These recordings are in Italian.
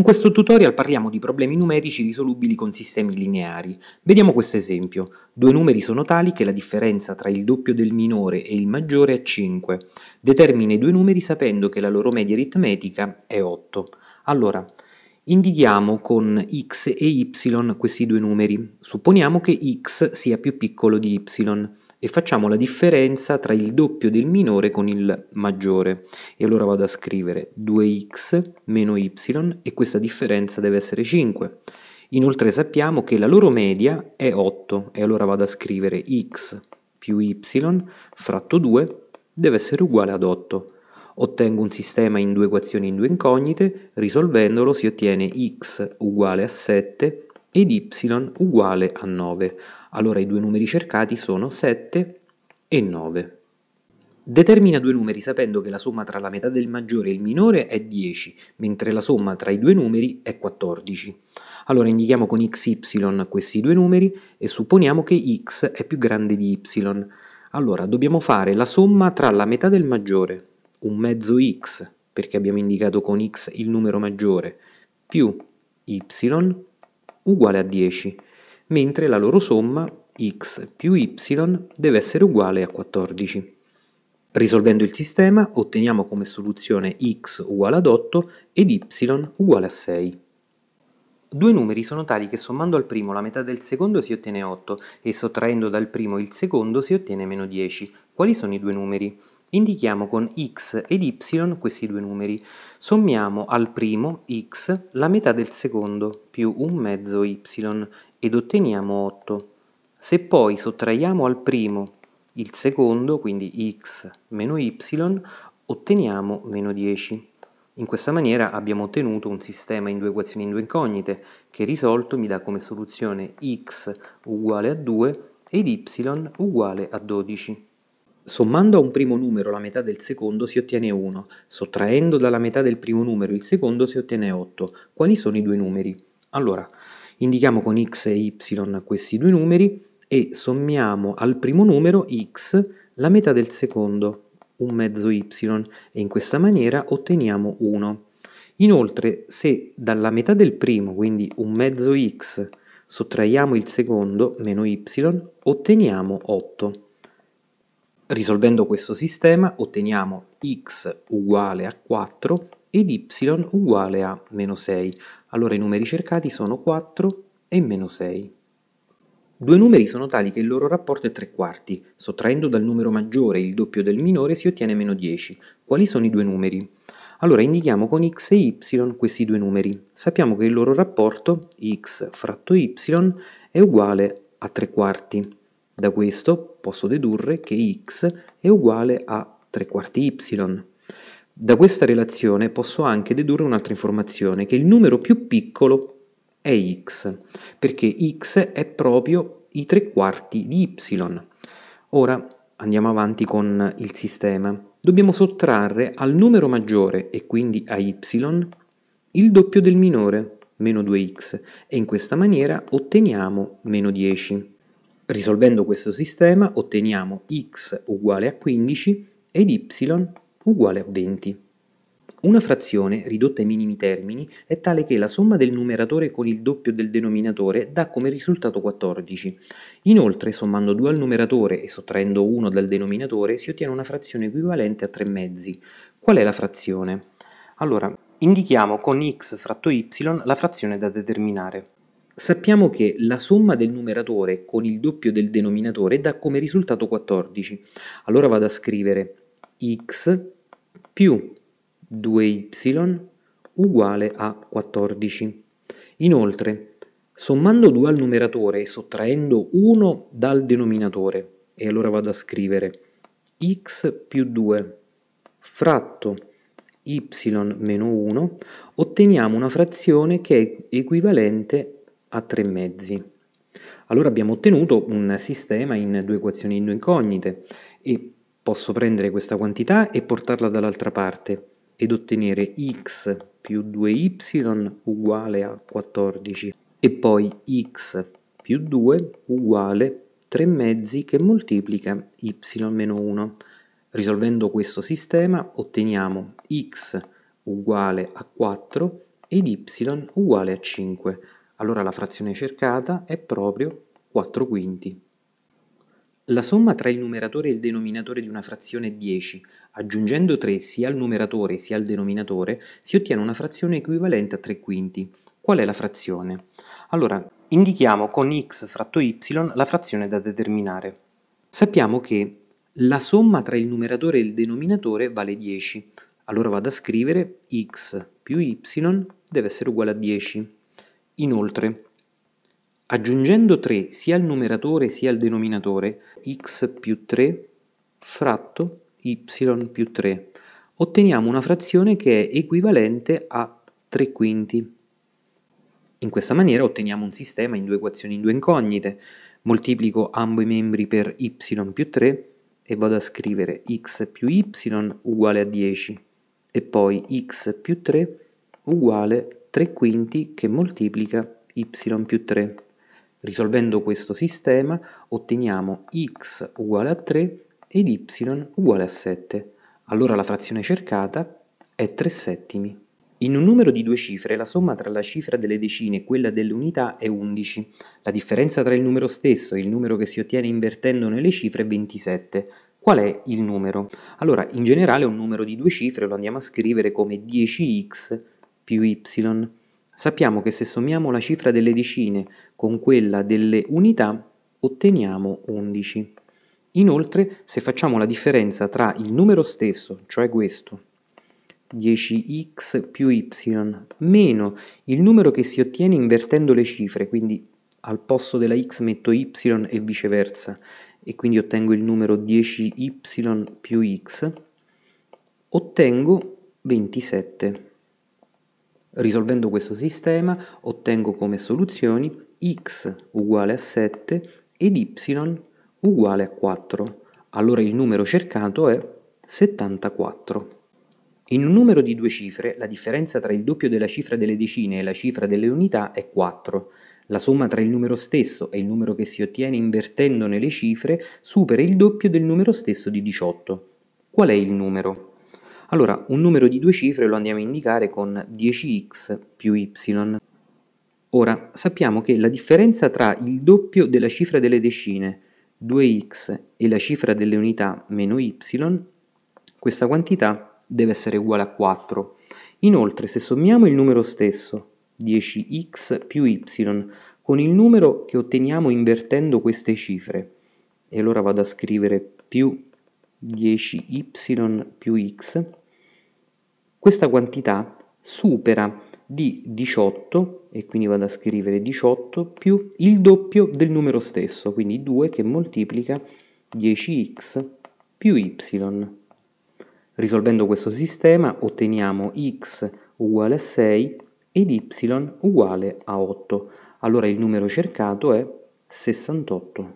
Con questo tutorial parliamo di problemi numerici risolubili con sistemi lineari. Vediamo questo esempio. Due numeri sono tali che la differenza tra il doppio del minore e il maggiore è 5. Determina i due numeri sapendo che la loro media aritmetica è 8. Allora, indichiamo con x e y questi due numeri. Supponiamo che x sia più piccolo di y e facciamo la differenza tra il doppio del minore con il maggiore. E allora vado a scrivere 2x meno y e questa differenza deve essere 5. Inoltre sappiamo che la loro media è 8 e allora vado a scrivere x più y fratto 2 deve essere uguale ad 8. Ottengo un sistema in due equazioni in due incognite, risolvendolo si ottiene x uguale a 7 ed y uguale a 9. Allora i due numeri cercati sono 7 e 9. Determina due numeri sapendo che la somma tra la metà del maggiore e il minore è 10, mentre la somma tra i due numeri è 14. Allora indichiamo con xy questi due numeri e supponiamo che x è più grande di y. Allora dobbiamo fare la somma tra la metà del maggiore, un mezzo x, perché abbiamo indicato con x il numero maggiore, più y uguale a 10 mentre la loro somma x più y deve essere uguale a 14. Risolvendo il sistema otteniamo come soluzione x uguale ad 8 ed y uguale a 6. Due numeri sono tali che sommando al primo la metà del secondo si ottiene 8 e sottraendo dal primo il secondo si ottiene meno 10. Quali sono i due numeri? Indichiamo con x ed y questi due numeri. Sommiamo al primo x la metà del secondo più un mezzo y ed otteniamo 8. Se poi sottraiamo al primo il secondo, quindi x meno y, otteniamo meno 10. In questa maniera abbiamo ottenuto un sistema in due equazioni in due incognite che risolto mi dà come soluzione x uguale a 2 ed y uguale a 12. Sommando a un primo numero la metà del secondo si ottiene 1, sottraendo dalla metà del primo numero il secondo si ottiene 8. Quali sono i due numeri? Allora, indichiamo con x e y questi due numeri e sommiamo al primo numero x la metà del secondo, un mezzo y, e in questa maniera otteniamo 1. Inoltre, se dalla metà del primo, quindi un mezzo x, sottraiamo il secondo, meno y, otteniamo 8. Risolvendo questo sistema otteniamo x uguale a 4 ed y uguale a meno 6. Allora i numeri cercati sono 4 e meno 6. Due numeri sono tali che il loro rapporto è 3 quarti. Sottraendo dal numero maggiore il doppio del minore si ottiene meno 10. Quali sono i due numeri? Allora indichiamo con x e y questi due numeri. Sappiamo che il loro rapporto, x fratto y, è uguale a 3 quarti. Da questo posso dedurre che x è uguale a 3 quarti y. Da questa relazione posso anche dedurre un'altra informazione, che il numero più piccolo è x, perché x è proprio i 3 quarti di y. Ora andiamo avanti con il sistema. Dobbiamo sottrarre al numero maggiore, e quindi a y, il doppio del minore, meno 2x, e in questa maniera otteniamo meno 10. Risolvendo questo sistema otteniamo x uguale a 15 ed y uguale a 20. Una frazione ridotta ai minimi termini è tale che la somma del numeratore con il doppio del denominatore dà come risultato 14. Inoltre, sommando 2 al numeratore e sottraendo 1 dal denominatore, si ottiene una frazione equivalente a 3 mezzi. Qual è la frazione? Allora, indichiamo con x fratto y la frazione da determinare. Sappiamo che la somma del numeratore con il doppio del denominatore dà come risultato 14. Allora vado a scrivere x più 2y uguale a 14. Inoltre, sommando 2 al numeratore e sottraendo 1 dal denominatore, e allora vado a scrivere x più 2 fratto y meno 1, otteniamo una frazione che è equivalente a a tre mezzi. Allora abbiamo ottenuto un sistema in due equazioni in due incognite e posso prendere questa quantità e portarla dall'altra parte ed ottenere x più 2y uguale a 14 e poi x più 2 uguale 3 mezzi che moltiplica y meno 1. Risolvendo questo sistema otteniamo x uguale a 4 ed y uguale a 5. Allora la frazione cercata è proprio 4 quinti. La somma tra il numeratore e il denominatore di una frazione è 10. Aggiungendo 3 sia al numeratore sia al denominatore si ottiene una frazione equivalente a 3 quinti. Qual è la frazione? Allora, indichiamo con x fratto y la frazione da determinare. Sappiamo che la somma tra il numeratore e il denominatore vale 10. Allora vado a scrivere x più y deve essere uguale a 10. Inoltre, aggiungendo 3 sia al numeratore sia al denominatore, x più 3 fratto y più 3, otteniamo una frazione che è equivalente a 3 quinti. In questa maniera otteniamo un sistema in due equazioni in due incognite. Moltiplico ambo i membri per y più 3 e vado a scrivere x più y uguale a 10 e poi x più 3 uguale 3 quinti che moltiplica y più 3. Risolvendo questo sistema otteniamo x uguale a 3 ed y uguale a 7. Allora la frazione cercata è 3 settimi. In un numero di due cifre la somma tra la cifra delle decine e quella delle unità è 11. La differenza tra il numero stesso e il numero che si ottiene invertendo nelle cifre è 27. Qual è il numero? Allora, in generale un numero di due cifre lo andiamo a scrivere come 10x più y, sappiamo che se sommiamo la cifra delle decine con quella delle unità otteniamo 11. Inoltre, se facciamo la differenza tra il numero stesso, cioè questo, 10x più y, meno il numero che si ottiene invertendo le cifre, quindi al posto della x metto y e viceversa, e quindi ottengo il numero 10y più x, ottengo 27. Risolvendo questo sistema ottengo come soluzioni x uguale a 7 ed y uguale a 4. Allora il numero cercato è 74. In un numero di due cifre la differenza tra il doppio della cifra delle decine e la cifra delle unità è 4. La somma tra il numero stesso e il numero che si ottiene invertendone le cifre supera il doppio del numero stesso di 18. Qual è il numero? Allora, un numero di due cifre lo andiamo a indicare con 10x più y. Ora, sappiamo che la differenza tra il doppio della cifra delle decine, 2x, e la cifra delle unità, meno y, questa quantità deve essere uguale a 4. Inoltre, se sommiamo il numero stesso, 10x più y, con il numero che otteniamo invertendo queste cifre, e allora vado a scrivere più 10y più x, questa quantità supera di 18, e quindi vado a scrivere 18, più il doppio del numero stesso, quindi 2 che moltiplica 10x più y. Risolvendo questo sistema otteniamo x uguale a 6 ed y uguale a 8. Allora il numero cercato è 68.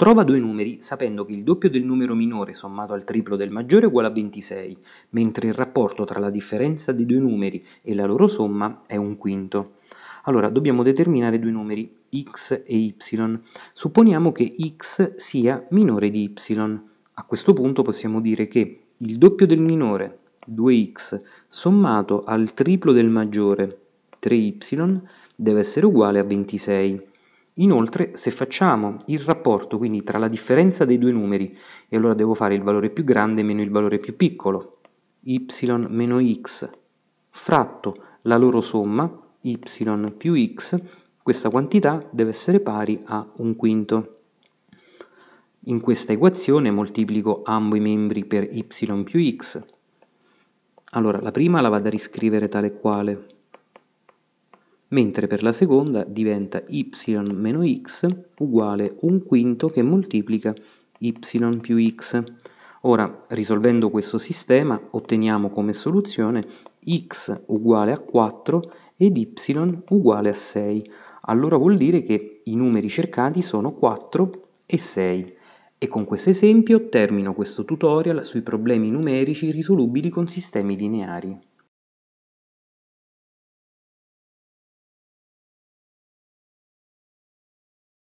Trova due numeri sapendo che il doppio del numero minore sommato al triplo del maggiore è uguale a 26, mentre il rapporto tra la differenza dei due numeri e la loro somma è un quinto. Allora, dobbiamo determinare due numeri, x e y. Supponiamo che x sia minore di y. A questo punto possiamo dire che il doppio del minore, 2x, sommato al triplo del maggiore, 3y, deve essere uguale a 26. Inoltre, se facciamo il rapporto quindi tra la differenza dei due numeri, e allora devo fare il valore più grande meno il valore più piccolo, y meno x, fratto la loro somma, y più x, questa quantità deve essere pari a un quinto. In questa equazione moltiplico ambo i membri per y più x. Allora, la prima la vado a riscrivere tale e quale mentre per la seconda diventa y-x uguale un quinto che moltiplica y più x. Ora, risolvendo questo sistema, otteniamo come soluzione x uguale a 4 ed y uguale a 6. Allora vuol dire che i numeri cercati sono 4 e 6. E con questo esempio termino questo tutorial sui problemi numerici risolubili con sistemi lineari.